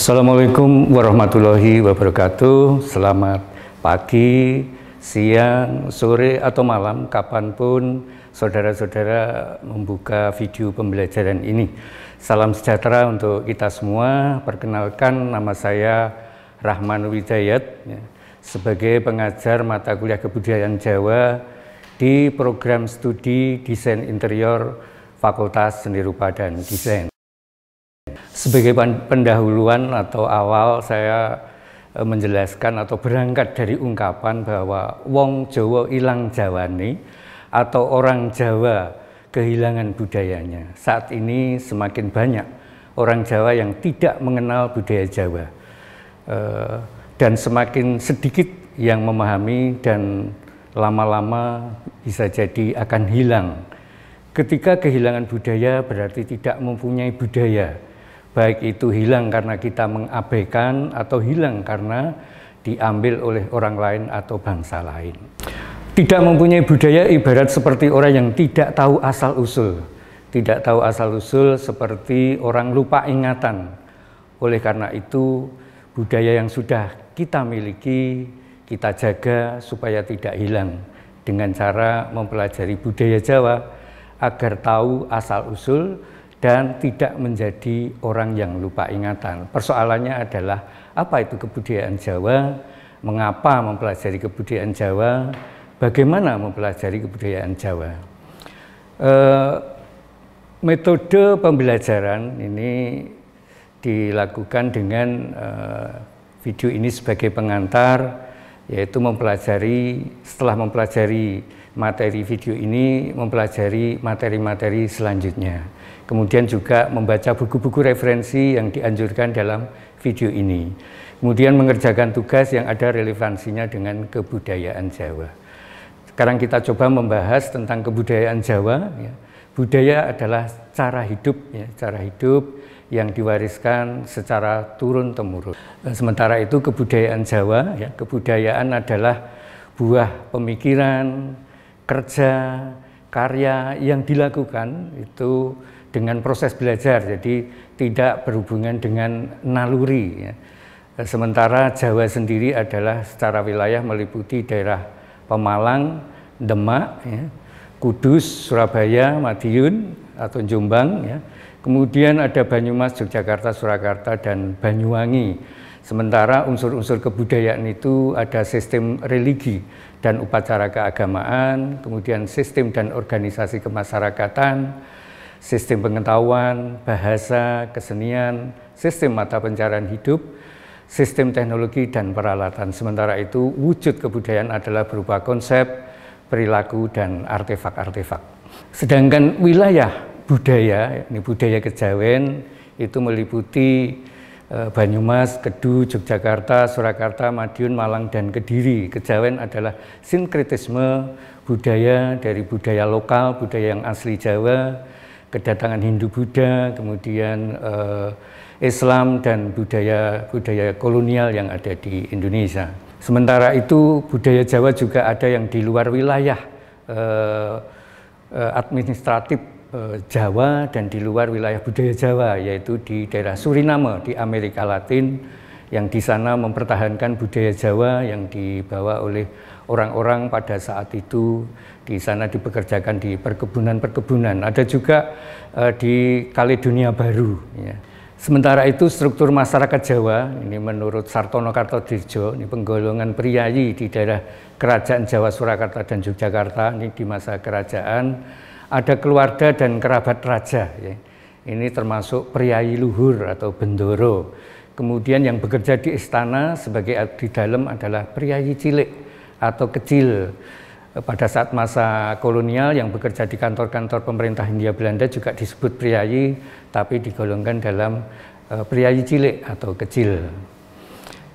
Assalamualaikum warahmatullahi wabarakatuh. Selamat pagi, siang, sore, atau malam, kapanpun saudara-saudara membuka video pembelajaran ini. Salam sejahtera untuk kita semua. Perkenalkan, nama saya Rahman Widayat, ya, sebagai pengajar mata kuliah kebudayaan Jawa di program studi desain interior Fakultas Seni Rupa dan Desain sebagai pendahuluan atau awal saya eh, menjelaskan atau berangkat dari ungkapan bahwa wong Jawa ilang Jawani atau orang Jawa kehilangan budayanya. Saat ini semakin banyak orang Jawa yang tidak mengenal budaya Jawa eh, dan semakin sedikit yang memahami dan lama-lama bisa jadi akan hilang. Ketika kehilangan budaya berarti tidak mempunyai budaya baik itu hilang karena kita mengabaikan atau hilang karena diambil oleh orang lain atau bangsa lain. Tidak mempunyai budaya ibarat seperti orang yang tidak tahu asal-usul. Tidak tahu asal-usul seperti orang lupa ingatan. Oleh karena itu, budaya yang sudah kita miliki, kita jaga supaya tidak hilang dengan cara mempelajari budaya Jawa agar tahu asal-usul dan tidak menjadi orang yang lupa ingatan. Persoalannya adalah apa itu kebudayaan Jawa, mengapa mempelajari kebudayaan Jawa, bagaimana mempelajari kebudayaan Jawa. E, metode pembelajaran ini dilakukan dengan e, video ini sebagai pengantar yaitu mempelajari setelah mempelajari materi video ini mempelajari materi-materi selanjutnya. Kemudian juga membaca buku-buku referensi yang dianjurkan dalam video ini. Kemudian mengerjakan tugas yang ada relevansinya dengan kebudayaan Jawa. Sekarang kita coba membahas tentang kebudayaan Jawa. Ya. Budaya adalah cara hidup, ya, cara hidup yang diwariskan secara turun-temurun. Eh, sementara itu kebudayaan Jawa, ya, kebudayaan adalah buah pemikiran, kerja, karya yang dilakukan itu dengan proses belajar, jadi tidak berhubungan dengan naluri. Ya. Eh, sementara Jawa sendiri adalah secara wilayah meliputi daerah Pemalang, Demak, ya, Kudus, Surabaya, Madiun, atau Jombang ya. Kemudian ada Banyumas, Yogyakarta, Surakarta dan Banyuwangi. Sementara unsur-unsur kebudayaan itu ada sistem religi dan upacara keagamaan, kemudian sistem dan organisasi kemasyarakatan, sistem pengetahuan, bahasa, kesenian, sistem mata pencarian hidup, sistem teknologi dan peralatan. Sementara itu wujud kebudayaan adalah berupa konsep, perilaku dan artefak-artefak. Sedangkan wilayah budaya, ini budaya kejawen itu meliputi eh, Banyumas, Kedu, Yogyakarta, Surakarta, Madiun, Malang, dan Kediri. Kejawen adalah sinkretisme budaya dari budaya lokal, budaya yang asli Jawa, kedatangan Hindu-Buddha, kemudian eh, Islam, dan budaya-budaya kolonial yang ada di Indonesia. Sementara itu, budaya Jawa juga ada yang di luar wilayah eh, eh administratif Eh, Jawa dan di luar wilayah budaya Jawa, yaitu di daerah Suriname di Amerika Latin, yang di sana mempertahankan budaya Jawa yang dibawa oleh orang-orang pada saat itu di sana dipekerjakan di perkebunan-perkebunan. Ada juga uh, di Kaledonia Baru. Ya. Sementara itu struktur masyarakat Jawa, ini menurut Sartono Kartodirjo, ini penggolongan priayi di daerah Kerajaan Jawa Surakarta dan Yogyakarta, ini di masa kerajaan, ada keluarga dan kerabat raja. Ya. Ini termasuk priayi luhur atau bendoro. Kemudian yang bekerja di istana sebagai di dalam adalah priayi cilik atau kecil. Pada saat masa kolonial yang bekerja di kantor-kantor pemerintah Hindia Belanda juga disebut priayi, tapi digolongkan dalam eh, priayi cilik atau kecil.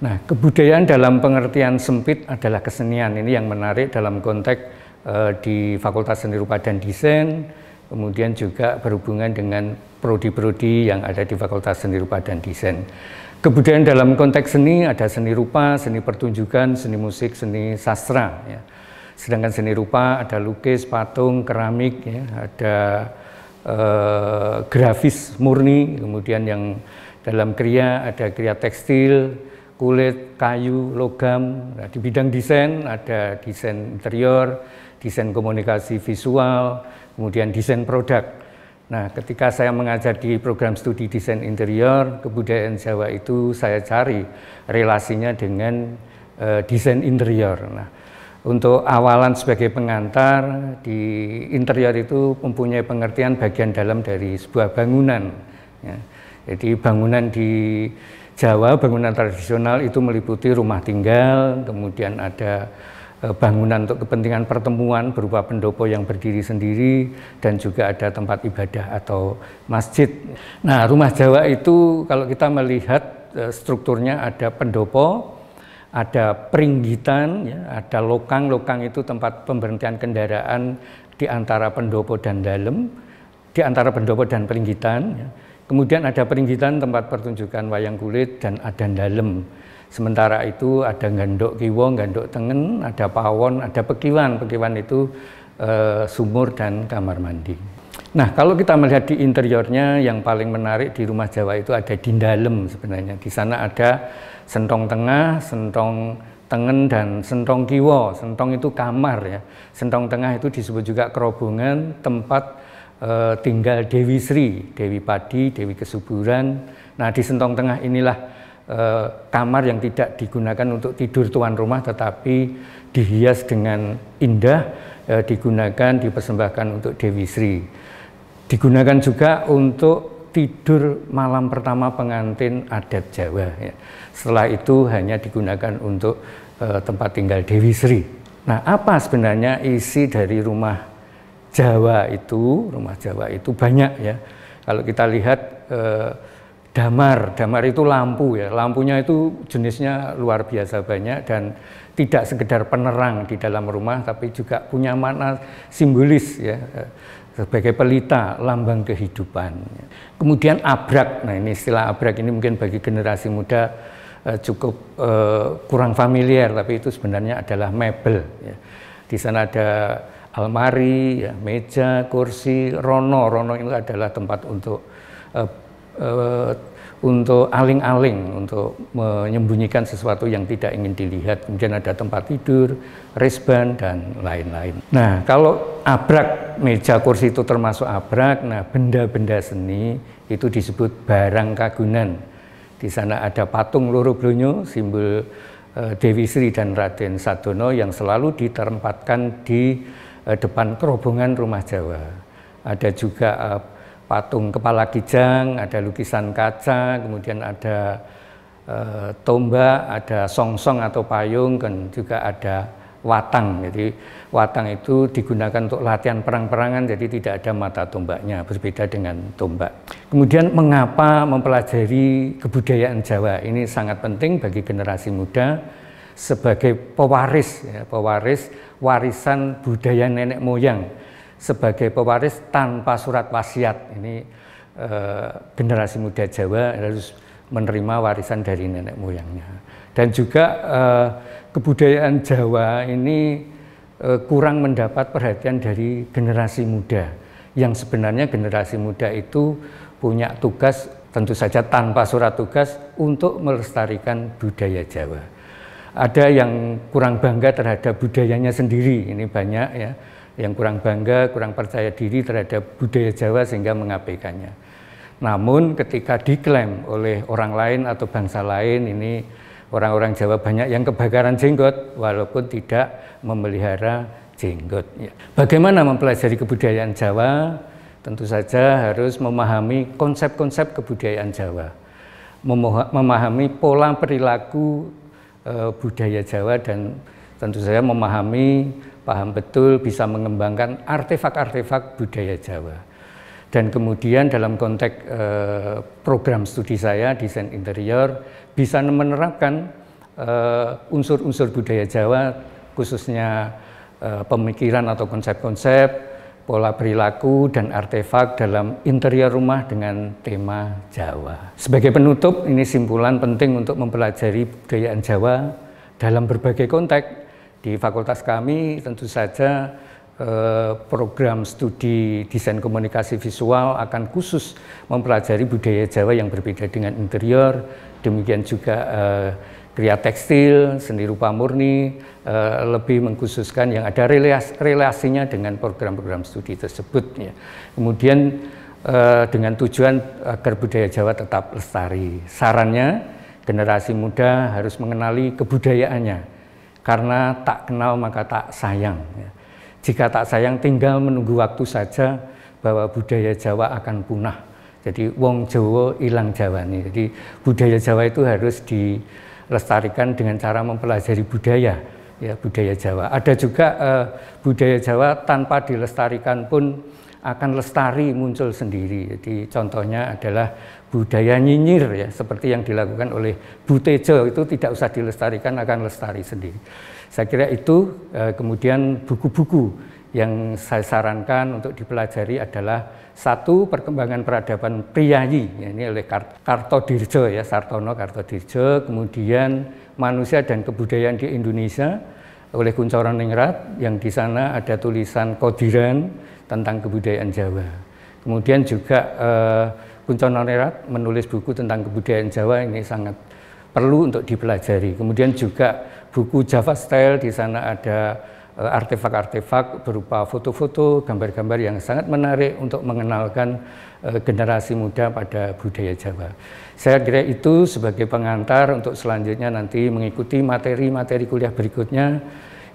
Nah, kebudayaan dalam pengertian sempit adalah kesenian. Ini yang menarik dalam konteks Eh, di Fakultas Seni Rupa dan Desain, kemudian juga berhubungan dengan prodi-prodi yang ada di Fakultas Seni Rupa dan Desain. Kemudian dalam konteks seni ada seni rupa, seni pertunjukan, seni musik, seni sastra. Ya. Sedangkan seni rupa ada lukis, patung, keramik, ya, ada eh, grafis murni, kemudian yang dalam kriya ada kriya tekstil, kulit, kayu, logam. Nah, di bidang desain ada desain interior, desain komunikasi visual, kemudian desain produk. Nah, ketika saya mengajar di program studi desain interior kebudayaan Jawa itu saya cari relasinya dengan e, desain interior. Nah, untuk awalan sebagai pengantar di interior itu mempunyai pengertian bagian dalam dari sebuah bangunan. Ya. Jadi bangunan di Jawa, bangunan tradisional itu meliputi rumah tinggal, kemudian ada Eh, bangunan untuk kepentingan pertemuan berupa pendopo yang berdiri sendiri dan juga ada tempat ibadah atau masjid. Nah, rumah Jawa itu kalau kita melihat eh, strukturnya ada pendopo, ada peringgitan, ya, ada lokang. Lokang itu tempat pemberhentian kendaraan di antara pendopo dan dalam, di antara pendopo dan peringgitan. Ya. Kemudian ada peringgitan tempat pertunjukan wayang kulit dan ada dalam. Sementara itu ada gandok kiwo, gandok tengen, ada pawon, ada pekiwan. Pekiwan itu e, sumur dan kamar mandi. Nah, kalau kita melihat di interiornya yang paling menarik di rumah Jawa itu ada di dalam sebenarnya. Di sana ada sentong tengah, sentong tengen dan sentong kiwo. Sentong itu kamar ya. Sentong tengah itu disebut juga kerobongan, tempat e, tinggal Dewi Sri, Dewi Padi, Dewi Kesuburan. Nah, di sentong tengah inilah Eh, kamar yang tidak digunakan untuk tidur tuan rumah tetapi dihias dengan indah eh, digunakan dipersembahkan untuk Dewi Sri digunakan juga untuk tidur malam pertama pengantin adat Jawa ya. setelah itu hanya digunakan untuk eh, tempat tinggal Dewi Sri nah apa sebenarnya isi dari rumah Jawa itu rumah Jawa itu banyak ya kalau kita lihat damar. Damar itu lampu ya. Lampunya itu jenisnya luar biasa banyak dan tidak sekedar penerang di dalam rumah tapi juga punya makna simbolis ya sebagai pelita lambang kehidupan. Kemudian abrak. Nah, ini istilah abrak ini mungkin bagi generasi muda eh, cukup eh, kurang familiar tapi itu sebenarnya adalah mebel ya. Di sana ada almari, ya, meja, kursi, rono. Rono itu adalah tempat untuk eh, Eh, untuk aling-aling untuk menyembunyikan sesuatu yang tidak ingin dilihat kemudian ada tempat tidur resban dan lain-lain nah kalau abrak meja kursi itu termasuk abrak nah benda-benda seni itu disebut barang kagunan di sana ada patung loro blonyo simbol eh, Dewi Sri dan Raden Sadono yang selalu ditempatkan di eh, depan kerobongan rumah Jawa ada juga patung kepala kijang, ada lukisan kaca, kemudian ada e, tombak, ada songsong atau payung, dan juga ada watang. Jadi watang itu digunakan untuk latihan perang-perangan, jadi tidak ada mata tombaknya, berbeda dengan tombak. Kemudian mengapa mempelajari kebudayaan Jawa? Ini sangat penting bagi generasi muda sebagai pewaris, ya, pewaris warisan budaya nenek moyang sebagai pewaris tanpa surat wasiat. Ini e, generasi muda Jawa harus menerima warisan dari nenek moyangnya. Dan juga e, kebudayaan Jawa ini e, kurang mendapat perhatian dari generasi muda. Yang sebenarnya generasi muda itu punya tugas tentu saja tanpa surat tugas untuk melestarikan budaya Jawa. Ada yang kurang bangga terhadap budayanya sendiri, ini banyak ya yang kurang bangga, kurang percaya diri terhadap budaya Jawa sehingga mengabaikannya. Namun ketika diklaim oleh orang lain atau bangsa lain ini orang-orang Jawa banyak yang kebakaran jenggot walaupun tidak memelihara jenggot. Ya. Bagaimana mempelajari kebudayaan Jawa? Tentu saja harus memahami konsep-konsep kebudayaan Jawa. Memahami pola perilaku eh, budaya Jawa dan tentu saja memahami paham betul, bisa mengembangkan artefak-artefak budaya Jawa. Dan kemudian dalam konteks eh, program studi saya, desain interior, bisa menerapkan eh, unsur-unsur eh, budaya Jawa, khususnya eh, pemikiran atau konsep-konsep, pola perilaku, dan artefak dalam interior rumah dengan tema Jawa. Sebagai penutup, ini simpulan penting untuk mempelajari budayaan Jawa dalam berbagai konteks di fakultas kami tentu saja eh, program studi desain komunikasi visual akan khusus mempelajari budaya Jawa yang berbeda dengan interior, demikian juga eh, kriya tekstil, seni rupa murni, eh, lebih mengkhususkan yang ada relasinya dengan program-program studi tersebut. Ya. Kemudian dengan tujuan agar budaya Jawa tetap lestari. Sarannya, generasi muda harus mengenali kebudayaannya, karena tak kenal maka tak sayang. Ya. Jika tak sayang tinggal menunggu waktu saja bahwa budaya Jawa akan punah. Jadi wong Jawa hilang Jawa nih. Jadi budaya Jawa itu harus dilestarikan dengan cara mempelajari budaya, ya budaya Jawa. Ada juga eh, budaya Jawa tanpa dilestarikan pun akan lestari muncul sendiri. Jadi contohnya adalah budaya nyinyir ya, seperti yang dilakukan oleh Butejo itu tidak usah dilestarikan akan lestari sendiri. Saya kira itu eh, kemudian buku-buku yang saya sarankan untuk dipelajari adalah satu perkembangan peradaban priayi ya, ini oleh Kartodirjo ya Sartono Kartodirjo kemudian manusia dan kebudayaan di Indonesia oleh Kuncoran Ningrat yang di sana ada tulisan Kodiran tentang kebudayaan Jawa. Kemudian juga eh, Kuncono Nerat menulis buku tentang kebudayaan Jawa ini sangat perlu untuk dipelajari. Kemudian juga buku Java Style di sana ada eh, artefak-artefak berupa foto-foto, gambar-gambar yang sangat menarik untuk mengenalkan eh, generasi muda pada budaya Jawa. Saya kira itu sebagai pengantar untuk selanjutnya nanti mengikuti materi-materi kuliah berikutnya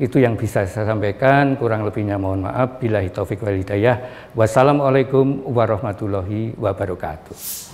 itu yang bisa saya sampaikan, kurang lebihnya mohon maaf. Bila hitofik walidayah Wassalamualaikum warahmatullahi wabarakatuh.